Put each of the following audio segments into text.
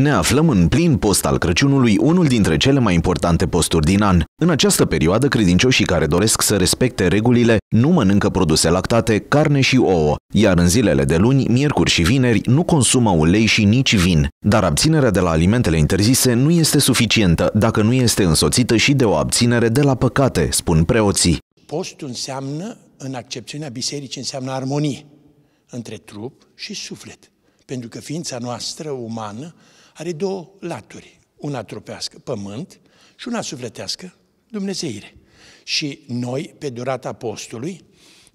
Ne aflăm în plin post al Crăciunului, unul dintre cele mai importante posturi din an. În această perioadă, credincioșii care doresc să respecte regulile nu mănâncă produse lactate, carne și ouă, iar în zilele de luni, miercuri și vineri nu consumă ulei și nici vin. Dar abținerea de la alimentele interzise nu este suficientă dacă nu este însoțită și de o abținere de la păcate, spun preoții. Postul înseamnă, în accepțiunea bisericii, înseamnă armonie între trup și suflet. Pentru că ființa noastră umană are două laturi, una trupească, pământ, și una sufletească, dumnezeire. Și noi, pe durata postului,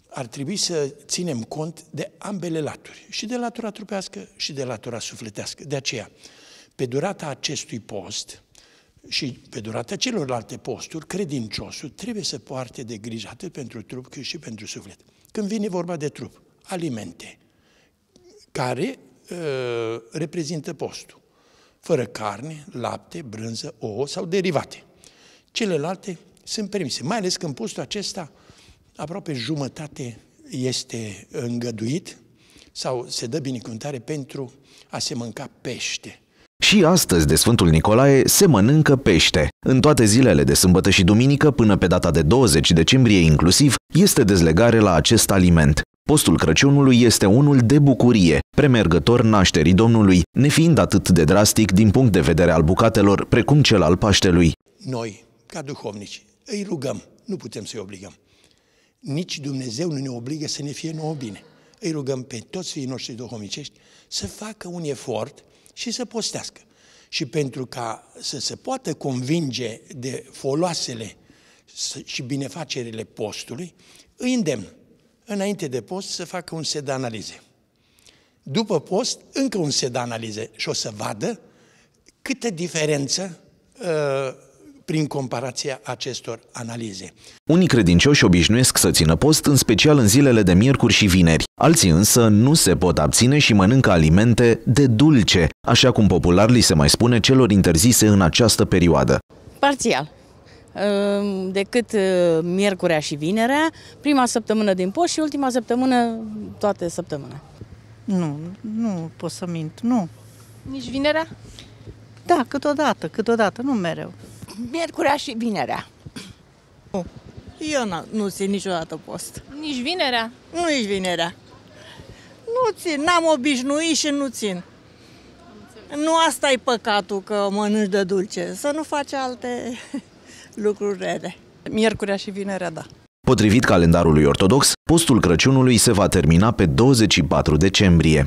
ar trebui să ținem cont de ambele laturi, și de latura trupească și de latura sufletească. De aceea, pe durata acestui post și pe durata celorlalte posturi, credinciosul trebuie să poarte de grijă atât pentru trup cât și pentru suflet. Când vine vorba de trup, alimente, care Uh, reprezintă postul. Fără carne, lapte, brânză, ouă sau derivate. Celelalte sunt permise, mai ales că în postul acesta aproape jumătate este îngăduit sau se dă binecuvântare pentru a se mânca pește. Și astăzi de Sfântul Nicolae se mănâncă pește. În toate zilele de sâmbătă și duminică, până pe data de 20 decembrie inclusiv, este dezlegare la acest aliment. Postul Crăciunului este unul de bucurie, premergător nașterii Domnului, nefiind atât de drastic din punct de vedere al bucatelor, precum cel al Paștelui. Noi, ca duhovnici, îi rugăm, nu putem să-i obligăm. Nici Dumnezeu nu ne obligă să ne fie nouă bine. Îi rugăm pe toți fiii noștri duhovnicești să facă un efort și să postească. Și pentru ca să se poată convinge de foloasele și binefacerile postului, îi îndemn înainte de post să facă un set de analize. După post, încă un set de analize și o să vadă câtă diferență uh, prin comparația acestor analize. Unii credincioși obișnuiesc să țină post, în special în zilele de miercuri și vineri. Alții însă nu se pot abține și mănâncă alimente de dulce, așa cum popular li se mai spune celor interzise în această perioadă. Parțial. Ehm, decât eh, miercurea și vinerea, prima săptămână din post și ultima săptămână, toate săptămâna. Nu, nu pot să mint, nu. Nici vinerea? Da, câteodată, câteodată, nu mereu. Miercurea și vinerea. Nu. Eu nu, nu țin niciodată post. Nici vinerea? Nu nici vinerea. Nu țin, n-am obișnuit și nu țin. Nu asta e păcatul că mănânci de dulce, să nu faci alte lucruri rele. Miercurea și vinerea, da. Potrivit calendarului ortodox, postul Crăciunului se va termina pe 24 decembrie.